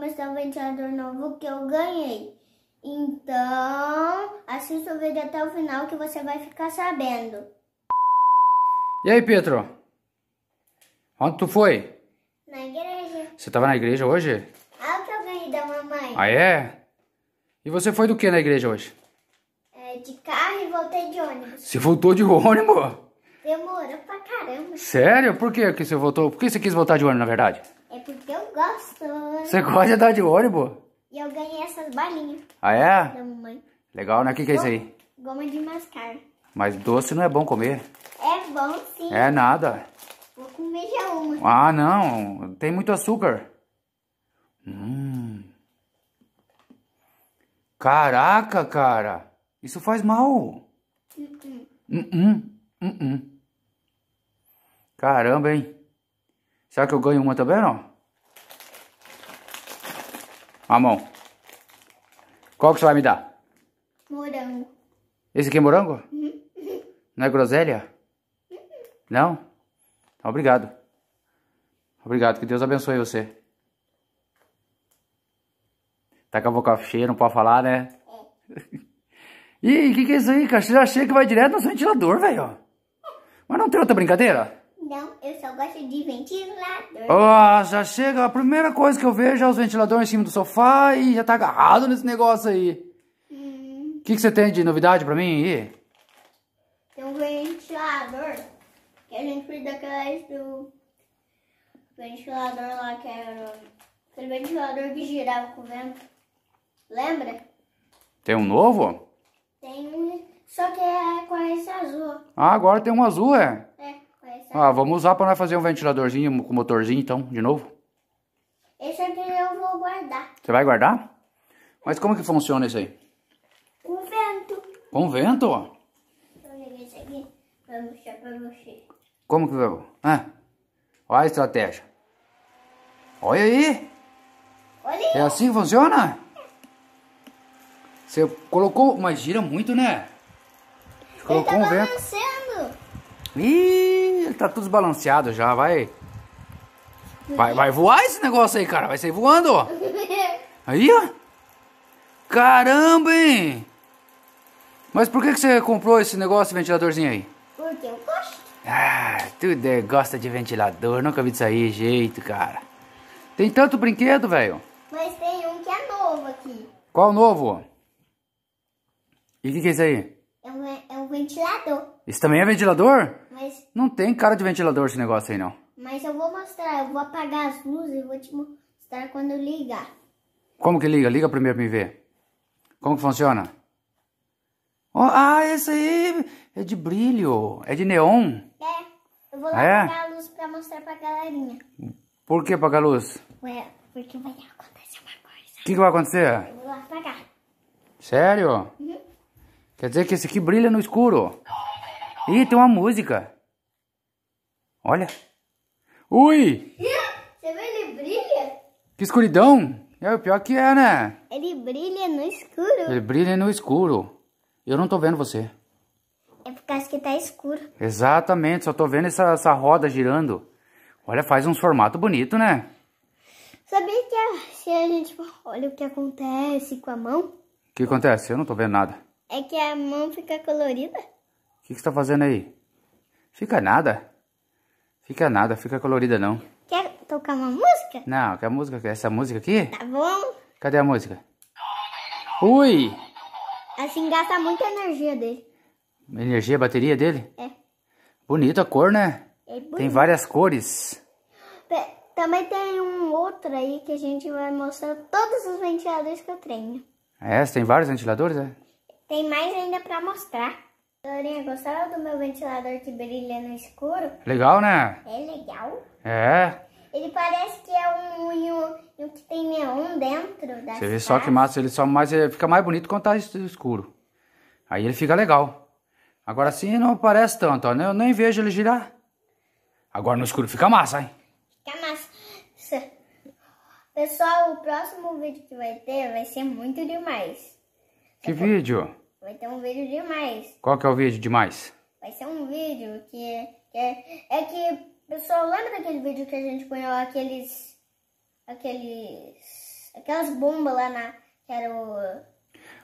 começar o ventilador novo que eu ganhei. Então, assista o vídeo até o final que você vai ficar sabendo. E aí, Pedro? Onde tu foi? Na igreja. Você tava na igreja hoje? Ah, que eu ganhei da mamãe. Ah, é? E você foi do que na igreja hoje? É, de carro e voltei de ônibus. Você voltou de ônibus? Demorou pra caramba. Sério? Por que, que você voltou? Por que você quis voltar de ônibus, na verdade? gosto. Você gosta de andar de ônibus? E eu ganhei essas balinhas. Ah, é? Da mamãe. Legal, né? O que, que é isso aí? Goma de mascar. Mas doce não é bom comer. É bom, sim. É nada. Vou comer já uma. Ah, não. Tem muito açúcar. Hum. Caraca, cara. Isso faz mal. hum hum hum. hum. hum, hum. Caramba, hein? Será que eu ganho uma também, não? Mamão. Qual que você vai me dar? Morango. Esse aqui é morango? Uhum. Não é groselha? Uhum. Não? Tá, obrigado. Obrigado, que Deus abençoe você. Tá com a boca cheia, não pode falar, né? É. Ih, o que, que é isso aí, cara? Você já achei que vai direto no ventilador, velho. Mas não tem outra brincadeira? Não, eu só gosto de ventilador. Ah, já chega. A primeira coisa que eu vejo é os ventiladores em cima do sofá e já tá agarrado nesse negócio aí. Hum. O hum. que, que você tem de novidade pra mim aí? Tem um ventilador que a gente fez daquelas do ventilador lá que era aquele ventilador que girava com o vento. Lembra? Tem um novo? Tem um, só que é com esse azul. Ah, agora tem um azul, é? Ah, vamos usar para nós fazer um ventiladorzinho com motorzinho, então, de novo. Esse aqui eu vou guardar. Você vai guardar? Mas como que funciona isso aí? Com vento. Com vento, ó. Vou ligar isso aqui pra mostrar pra você. Como que vai? Ah, olha a estratégia. Olha aí. Olha É assim que funciona? Você colocou, mas gira muito, né? Colocou um tá vento. Ih! tá tudo balanceado já, vai. Vai, vai voar esse negócio aí, cara. Vai sair voando, ó. Aí, ó. Caramba, hein? Mas por que, que você comprou esse negócio, ventiladorzinho aí? Porque eu gosto. Ah, tu é, gosta de ventilador. Nunca vi disso aí, jeito, cara. Tem tanto brinquedo, velho. Mas tem um que é novo aqui. Qual novo? E o que, que é isso aí? É, é, é um, ventilador. Isso também é ventilador? Mas... Não tem cara de ventilador esse negócio aí, não. Mas eu vou mostrar, eu vou apagar as luzes e vou te mostrar quando ligar. Como que liga? Liga primeiro pra me ver. Como que funciona? Oh, ah, esse aí é de brilho, é de neon. É, eu vou lá é? apagar a luz pra mostrar pra galerinha. Por que apagar a luz? Ué, porque vai acontecer uma coisa. O que, que vai acontecer? Eu vou lá apagar. Sério? Uhum. Quer dizer que esse aqui brilha no escuro. Ih, tem uma música. Olha. Ui! Você vê, ele brilha? Que escuridão! É o pior que é, né? Ele brilha no escuro. Ele brilha no escuro. Eu não tô vendo você. É por causa que tá escuro. Exatamente, só tô vendo essa, essa roda girando. Olha, faz uns formatos bonitos, né? Sabia que se a gente olha o que acontece com a mão? O que acontece? Eu não tô vendo nada. É que a mão fica colorida? O que, que você tá fazendo aí? Fica nada. Fica nada, fica colorida não. Quer tocar uma música? Não, que a música, essa música aqui? Tá bom. Cadê a música? Ui! Assim gasta muita energia dele. Energia, bateria dele? É. Bonita a cor, né? É bonito. Tem várias cores. Também tem um outro aí que a gente vai mostrar todos os ventiladores que eu tenho. É, tem vários ventiladores, é? Tem mais ainda para mostrar. Dorinha, gostaram do meu ventilador que brilha no escuro? Legal, né? É legal. É. Ele parece que é um um, que tem neon dentro da Você vê só que massa, ele só mais, ele fica mais bonito quando tá escuro. Aí ele fica legal. Agora sim não parece tanto, ó. Né? Eu nem vejo ele girar. Agora no escuro fica massa, hein? Fica massa. Pessoal, o próximo vídeo que vai ter vai ser muito demais. Que vídeo? Vai ter um vídeo demais. Qual que é o vídeo demais? Vai ser um vídeo que é... Que é, é que, pessoal, lembra daquele vídeo que a gente põe lá aqueles... Aqueles... Aquelas bombas lá na... Que era o...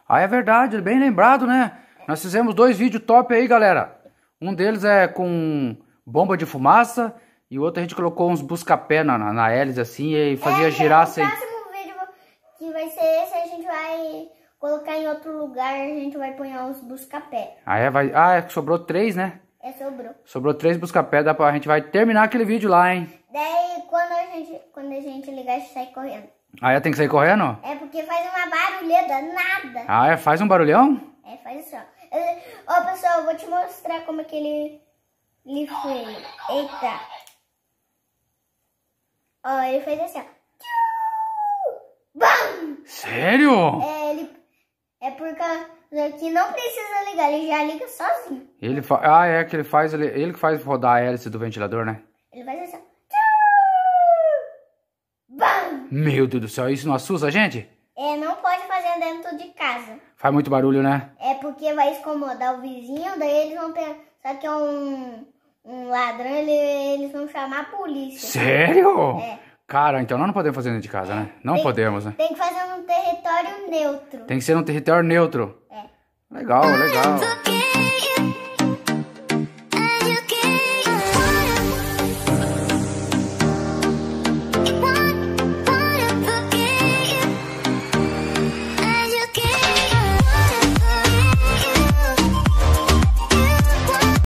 Ah, é verdade. Bem lembrado, né? É. Nós fizemos dois vídeos top aí, galera. Um deles é com bomba de fumaça... E o outro a gente colocou uns busca-pé na, na, na hélice assim e fazia é, girar é, sem. Assim. colocar em outro lugar, a gente vai pôr uns busca-pé. Ah, é? Vai... Ah, é, sobrou três, né? É, sobrou. Sobrou três busca-pé, dá pra... a gente vai terminar aquele vídeo lá, hein? Daí, quando a gente, quando a gente ligar, a gente sai correndo. Ah, é? Tem que sair correndo? É, porque faz uma barulhada, nada. Ah, é? Faz um barulhão? É, faz só. Assim, ó. ó, pessoal, eu vou te mostrar como é que ele, ele fez. Eita. Ó, ele fez assim, ó. Bam! Sério? É por causa que não precisa ligar, ele já liga sozinho. Ele fa... Ah, é que ele faz, ele, ele que faz rodar a hélice do ventilador, né? Ele faz assim, Bam! Meu Deus do céu, isso não assusta a gente? É, não pode fazer dentro de casa. Faz muito barulho, né? É porque vai incomodar o vizinho, daí eles vão só que é um, um ladrão, ele, eles vão chamar a polícia. Sério? É. Cara, então nós não podemos fazer dentro de casa, né? Não tem, podemos, né? Tem que fazer num território neutro. Tem que ser num território neutro. É. Legal, legal.